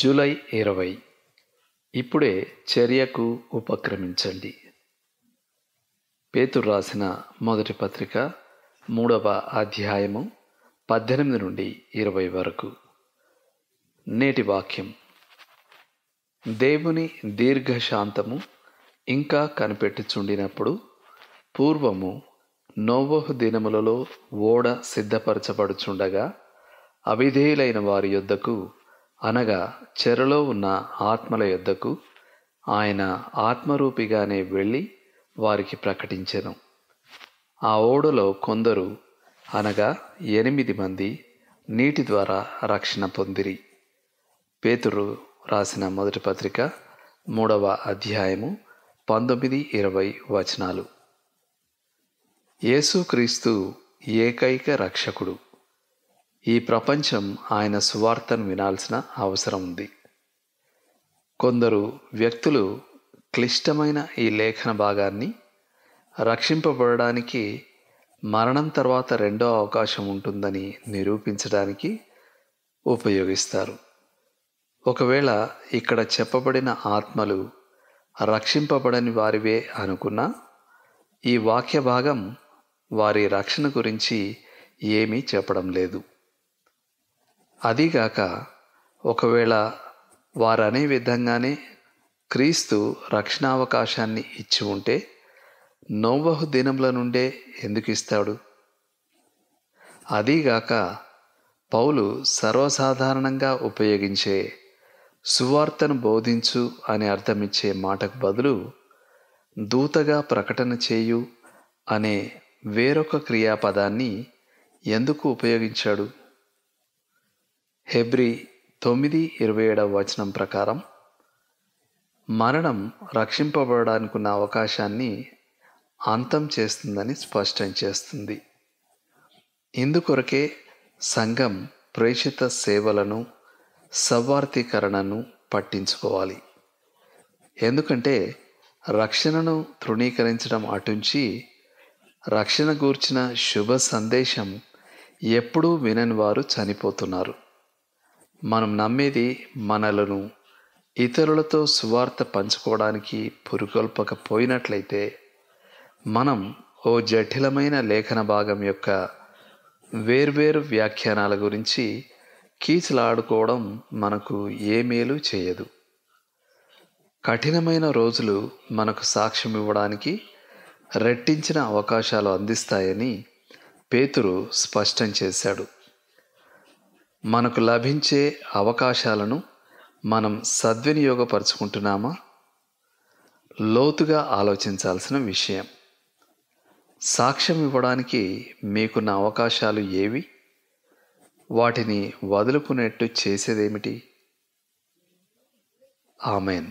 July ఇరవై ఇప్పుడే చర్యకు ఉపక్రమించండి పేతురు రాసిన మొదటి పత్రిక మూడవ అధ్యాయము పద్దెనిమిది నుండి ఇరవై వరకు నేటి వాక్యం దేవుని దీర్ఘశాంతము ఇంకా కనిపెట్టుచుండినప్పుడు పూర్వము నోవహు దినములలో ఓడ సిద్ధపరచబడుచుండగా అవిధేయులైన వారి యొద్దకు అనగా చెరలో ఉన్న ఆత్మల యొద్దకు ఆయన ఆత్మరూపిగానే వెళ్ళి వారికి ప్రకటించెను ఆ ఓడలో కొందరు అనగా ఎనిమిది మంది నీటి ద్వారా రక్షణ పొందిరి పేతురు రాసిన మొదటి పత్రిక మూడవ అధ్యాయము పంతొమ్మిది ఇరవై వచనాలు యేసుక్రీస్తు ఏకైక రక్షకుడు ఈ ప్రపంచం ఆయన సువార్తను వినాల్సిన అవసరం ఉంది కొందరు వ్యక్తులు క్లిష్టమైన ఈ లేఖన భాగాన్ని రక్షింపబడడానికి మరణం తర్వాత రెండో అవకాశం ఉంటుందని నిరూపించడానికి ఉపయోగిస్తారు ఒకవేళ ఇక్కడ చెప్పబడిన ఆత్మలు రక్షింపబడని వారివే అనుకున్నా ఈ వాక్య భాగం వారి రక్షణ గురించి ఏమీ చెప్పడం లేదు అదీగాక ఒకవేళ వారనే విధంగానే క్రీస్తు రక్షణావకాశాన్ని ఇచ్చి ఉంటే నోవహు దినముల నుండే ఎందుకు ఇస్తాడు అదీగాక పౌలు సర్వసాధారణంగా ఉపయోగించే సువార్తను బోధించు అని అర్థమిచ్చే మాటకు బదులు దూతగా ప్రకటన చేయు అనే వేరొక క్రియాపదాన్ని ఎందుకు ఉపయోగించాడు హెబ్రి తొమ్మిది ఇరవై ఏడవ వచనం ప్రకారం మరణం రక్షింపబడడానికి ఉన్న అవకాశాన్ని అంతం చేస్తుందని స్పష్టం చేస్తుంది ఇందుకొరకే సంఘం ప్రేషిత సేవలను సవార్థీకరణను పట్టించుకోవాలి ఎందుకంటే రక్షణను తృణీకరించడం అటుంచి రక్షణ గూర్చిన శుభ సందేశం ఎప్పుడూ వినని వారు చనిపోతున్నారు మనం నమ్మేది మనలను ఇతరులతో సువార్త పంచుకోవడానికి పురుకొల్పకపోయినట్లయితే మనం ఓ జటిలమైన లేఖన భాగం యొక్క వేర్వేరు వ్యాఖ్యానాల గురించి కీచులాడుకోవడం మనకు ఏ మేలు చేయదు కఠినమైన రోజులు మనకు సాక్ష్యం ఇవ్వడానికి రెట్టించిన అవకాశాలు అందిస్తాయని పేతురు స్పష్టం చేశాడు మనకు లభించే అవకాశాలను మనం సద్వినియోగపరుచుకుంటున్నామా లోతుగా ఆలోచించాల్సిన విషయం సాక్ష్యం ఇవ్వడానికి మీకున్న అవకాశాలు ఏవి వాటిని వదులుకునేట్టు చేసేదేమిటి ఆమెన్